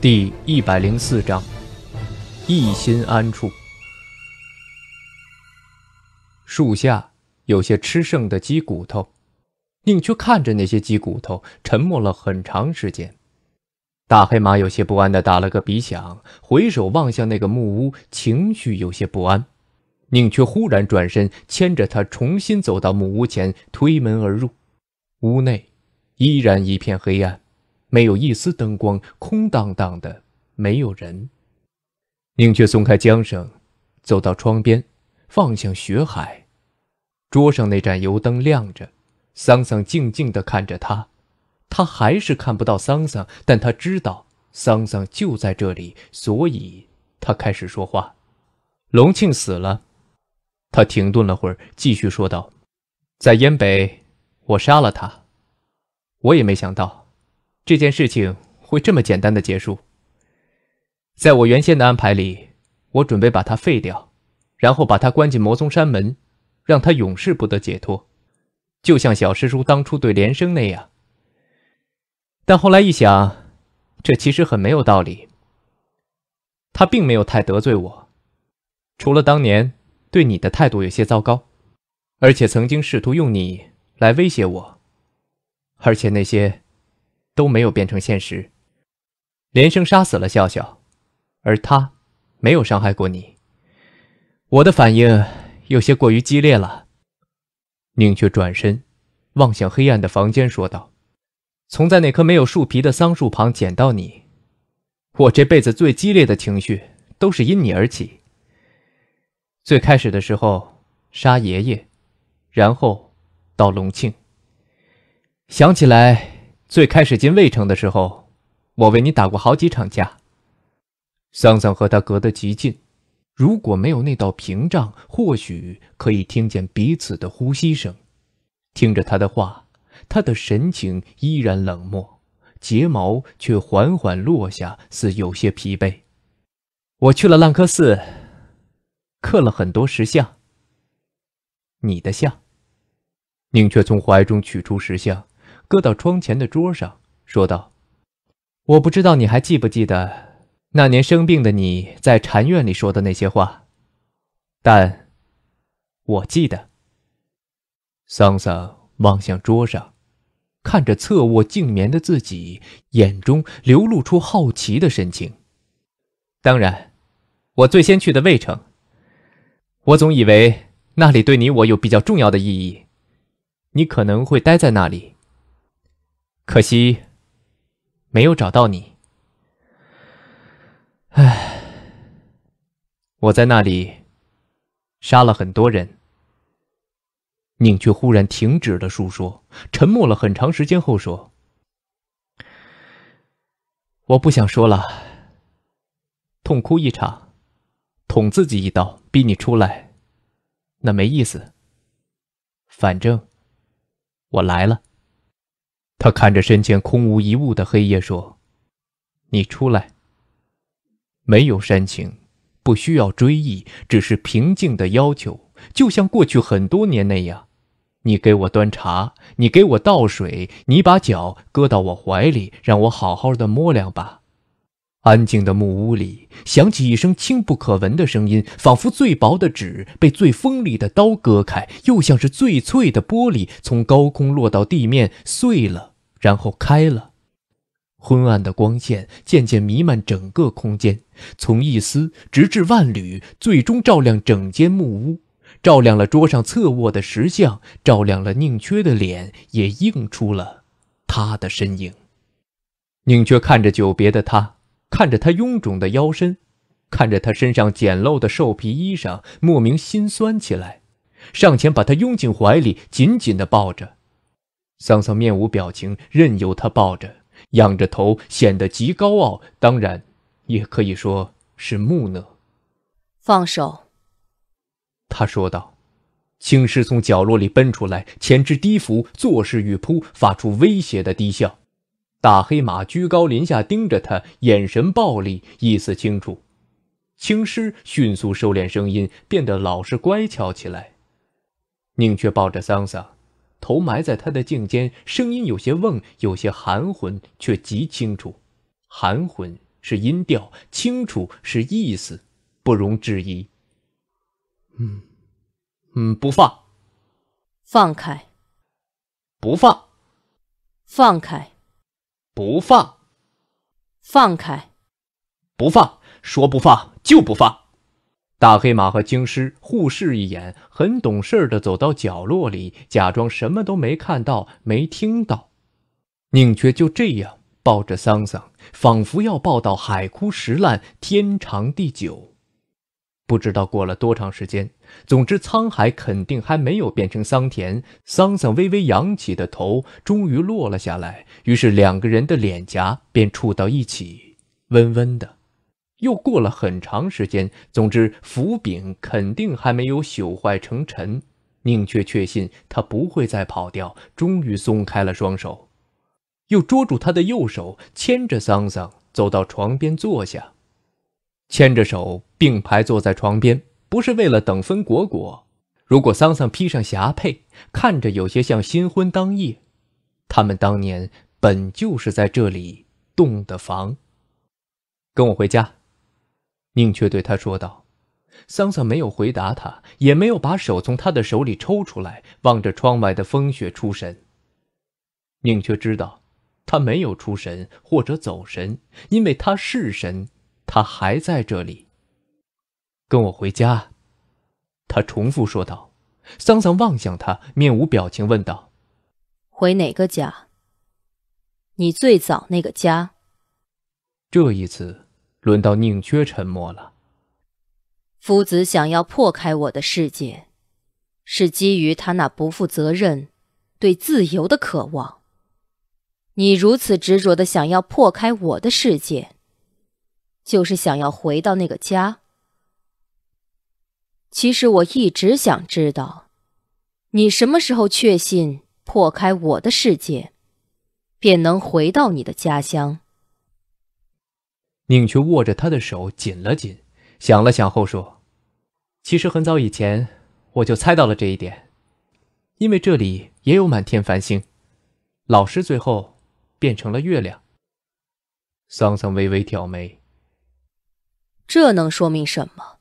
第一百零四章，一心安处。树下有些吃剩的鸡骨头，宁缺看着那些鸡骨头，沉默了很长时间。大黑马有些不安的打了个鼻响，回首望向那个木屋，情绪有些不安。宁缺忽然转身，牵着他重新走到木屋前，推门而入。屋内依然一片黑暗。没有一丝灯光，空荡荡的，没有人。宁缺松开缰绳，走到窗边，放向雪海。桌上那盏油灯亮着，桑桑静静地看着他。他还是看不到桑桑，但他知道桑桑就在这里，所以他开始说话：“隆庆死了。”他停顿了会儿，继续说道：“在燕北，我杀了他。我也没想到。”这件事情会这么简单的结束？在我原先的安排里，我准备把他废掉，然后把他关进魔宗山门，让他永世不得解脱，就像小师叔当初对连生那样。但后来一想，这其实很没有道理。他并没有太得罪我，除了当年对你的态度有些糟糕，而且曾经试图用你来威胁我，而且那些。都没有变成现实，连声杀死了笑笑，而他没有伤害过你。我的反应有些过于激烈了。宁缺转身，望向黑暗的房间，说道：“从在那棵没有树皮的桑树旁捡到你，我这辈子最激烈的情绪都是因你而起。最开始的时候，杀爷爷，然后到隆庆，想起来。”最开始进魏城的时候，我为你打过好几场架。桑桑和他隔得极近，如果没有那道屏障，或许可以听见彼此的呼吸声。听着他的话，他的神情依然冷漠，睫毛却缓缓落下，似有些疲惫。我去了烂柯寺，刻了很多石像。你的像。宁缺从怀中取出石像。搁到窗前的桌上，说道：“我不知道你还记不记得那年生病的你在禅院里说的那些话，但，我记得。”桑桑望向桌上，看着侧卧静眠的自己，眼中流露出好奇的神情。当然，我最先去的渭城，我总以为那里对你我有比较重要的意义，你可能会待在那里。可惜，没有找到你。唉，我在那里杀了很多人。宁却忽然停止了述说，沉默了很长时间后说：“我不想说了，痛哭一场，捅自己一刀，逼你出来，那没意思。反正我来了。”他看着身前空无一物的黑夜说：“你出来。”没有煽情，不需要追忆，只是平静的要求，就像过去很多年那样。你给我端茶，你给我倒水，你把脚搁到我怀里，让我好好的摸两把。安静的木屋里响起一声轻不可闻的声音，仿佛最薄的纸被最锋利的刀割开，又像是最脆的玻璃从高空落到地面碎了，然后开了。昏暗的光线渐渐弥漫整个空间，从一丝直至万缕，最终照亮整间木屋，照亮了桌上侧卧的石像，照亮了宁缺的脸，也映出了他的身影。宁缺看着久别的他。看着他臃肿的腰身，看着他身上简陋的兽皮衣裳，莫名心酸起来，上前把他拥进怀里，紧紧地抱着。桑桑面无表情，任由他抱着，仰着头，显得极高傲，当然，也可以说是木讷。放手，他说道。青狮从角落里奔出来，前肢低伏，坐势欲扑，发出威胁的低笑。大黑马居高临下盯着他，眼神暴戾，意思清楚。青狮迅速收敛声音，变得老实乖巧起来。宁缺抱着桑桑，头埋在他的颈间，声音有些瓮，有些含混，却极清楚。含混是音调，清楚是意思，不容置疑。嗯，嗯，不放，放开，不放，放开。不放，放开，不放，说不放就不放。大黑马和京师互视一眼，很懂事的走到角落里，假装什么都没看到、没听到。宁缺就这样抱着桑桑，仿佛要抱到海枯石烂、天长地久。不知道过了多长时间，总之，沧海肯定还没有变成桑田。桑桑微微扬起的头终于落了下来，于是两个人的脸颊便触到一起，温温的。又过了很长时间，总之，腐饼肯定还没有朽坏成尘。宁缺确信他不会再跑掉，终于松开了双手，又捉住他的右手，牵着桑桑走到床边坐下。牵着手并排坐在床边，不是为了等分果果。如果桑桑披上霞帔，看着有些像新婚当夜。他们当年本就是在这里洞的房。跟我回家，宁缺对他说道。桑桑没有回答他，也没有把手从他的手里抽出来，望着窗外的风雪出神。宁缺知道，他没有出神或者走神，因为他是神。他还在这里。跟我回家，他重复说道。桑桑望向他，面无表情问道：“回哪个家？你最早那个家。”这一次，轮到宁缺沉默了。夫子想要破开我的世界，是基于他那不负责任、对自由的渴望。你如此执着的想要破开我的世界。就是想要回到那个家。其实我一直想知道，你什么时候确信破开我的世界，便能回到你的家乡？宁缺握着他的手紧了紧，想了想后说：“其实很早以前，我就猜到了这一点，因为这里也有满天繁星，老师最后变成了月亮。”桑桑微微挑眉。这能说明什么？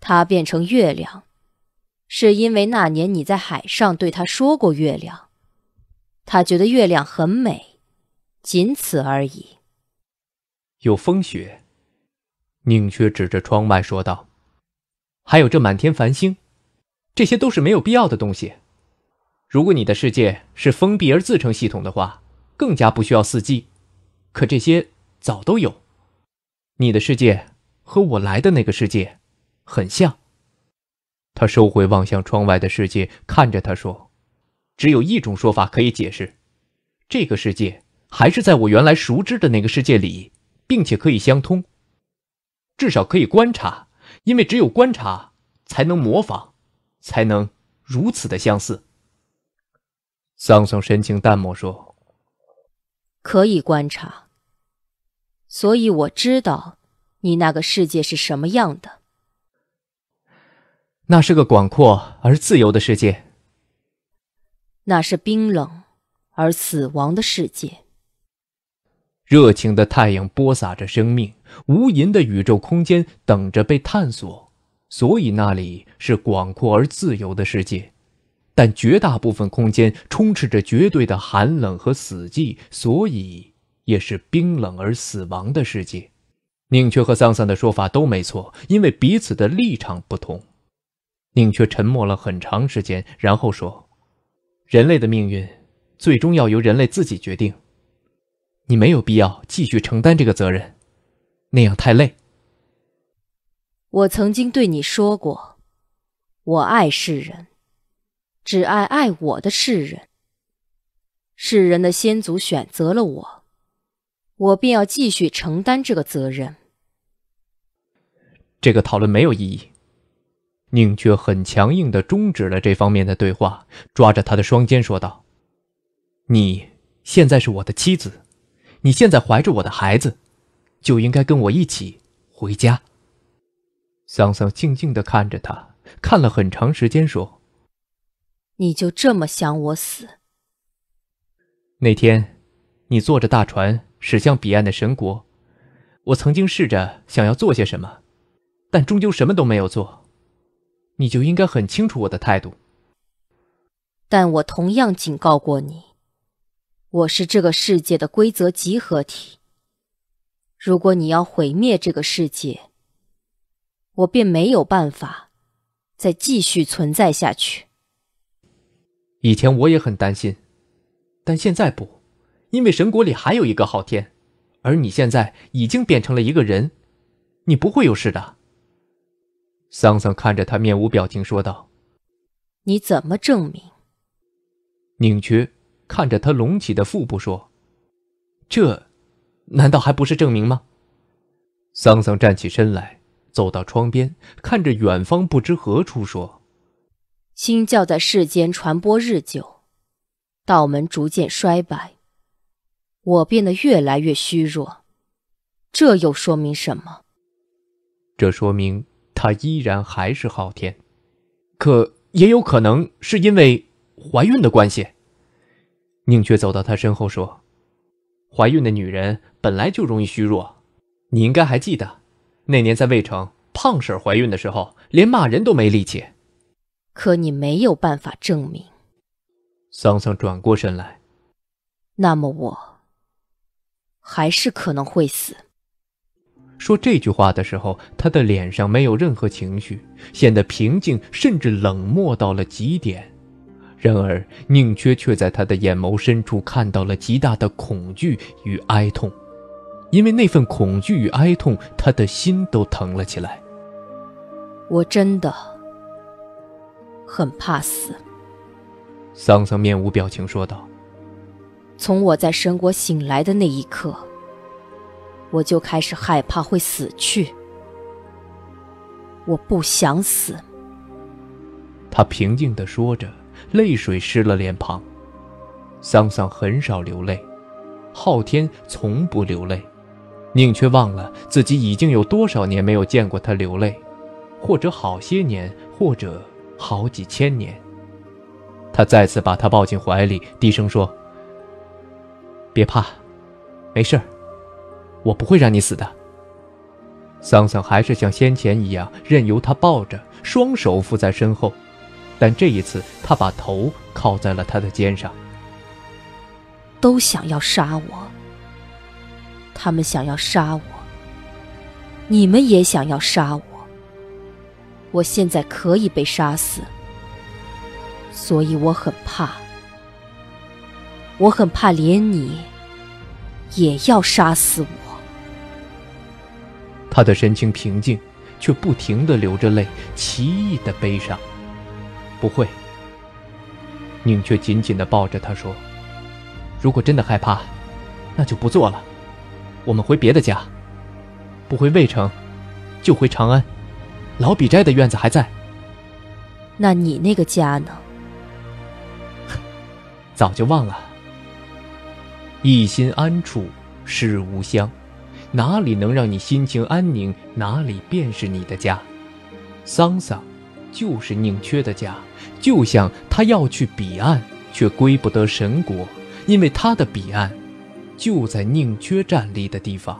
他变成月亮，是因为那年你在海上对他说过月亮，他觉得月亮很美，仅此而已。有风雪，宁缺指着窗外说道，还有这满天繁星，这些都是没有必要的东西。如果你的世界是封闭而自成系统的话，更加不需要四季。可这些早都有。你的世界和我来的那个世界很像。他收回望向窗外的世界，看着他说：“只有一种说法可以解释，这个世界还是在我原来熟知的那个世界里，并且可以相通。至少可以观察，因为只有观察才能模仿，才能如此的相似。”桑桑神情淡漠说：“可以观察。”所以我知道你那个世界是什么样的。那是个广阔而自由的世界，那是冰冷而死亡的世界。热情的太阳播撒着生命，无垠的宇宙空间等着被探索。所以那里是广阔而自由的世界，但绝大部分空间充斥着绝对的寒冷和死寂。所以。也是冰冷而死亡的世界。宁缺和桑桑的说法都没错，因为彼此的立场不同。宁缺沉默了很长时间，然后说：“人类的命运，最终要由人类自己决定。你没有必要继续承担这个责任，那样太累。”我曾经对你说过，我爱世人，只爱爱我的世人。世人的先祖选择了我。我便要继续承担这个责任。这个讨论没有意义。宁缺很强硬的终止了这方面的对话，抓着他的双肩说道：“你现在是我的妻子，你现在怀着我的孩子，就应该跟我一起回家。”桑桑静静的看着他，看了很长时间，说：“你就这么想我死？”那天，你坐着大船。驶向彼岸的神国，我曾经试着想要做些什么，但终究什么都没有做。你就应该很清楚我的态度。但我同样警告过你，我是这个世界的规则集合体。如果你要毁灭这个世界，我便没有办法再继续存在下去。以前我也很担心，但现在不。因为神国里还有一个昊天，而你现在已经变成了一个人，你不会有事的。”桑桑看着他，面无表情说道：“你怎么证明？”宁缺看着他隆起的腹部说：“这，难道还不是证明吗？”桑桑站起身来，走到窗边，看着远方，不知何处说：“心教在世间传播日久，道门逐渐衰败。”我变得越来越虚弱，这又说明什么？这说明他依然还是昊天，可也有可能是因为怀孕的关系。宁缺走到他身后说：“怀孕的女人本来就容易虚弱，你应该还记得，那年在魏城，胖婶怀孕的时候连骂人都没力气。可你没有办法证明。”桑桑转过身来，那么我。还是可能会死。说这句话的时候，他的脸上没有任何情绪，显得平静，甚至冷漠到了极点。然而，宁缺却在他的眼眸深处看到了极大的恐惧与哀痛，因为那份恐惧与哀痛，他的心都疼了起来。我真的很怕死。”桑桑面无表情说道。从我在神国醒来的那一刻，我就开始害怕会死去。我不想死。他平静地说着，泪水湿了脸庞。桑桑很少流泪，昊天从不流泪，宁缺忘了自己已经有多少年没有见过他流泪，或者好些年，或者好几千年。他再次把他抱进怀里，低声说。别怕，没事儿，我不会让你死的。桑桑还是像先前一样，任由他抱着，双手负在身后，但这一次，他把头靠在了他的肩上。都想要杀我，他们想要杀我，你们也想要杀我。我现在可以被杀死，所以我很怕。我很怕连你也要杀死我。他的神情平静，却不停的流着泪，奇异的悲伤。不会。宁缺紧紧的抱着他说：“如果真的害怕，那就不做了。我们回别的家，不回渭城，就回长安。老笔斋的院子还在。那你那个家呢？早就忘了。”一心安处是吾乡，哪里能让你心情安宁，哪里便是你的家。桑桑，就是宁缺的家。就像他要去彼岸，却归不得神国，因为他的彼岸，就在宁缺站立的地方。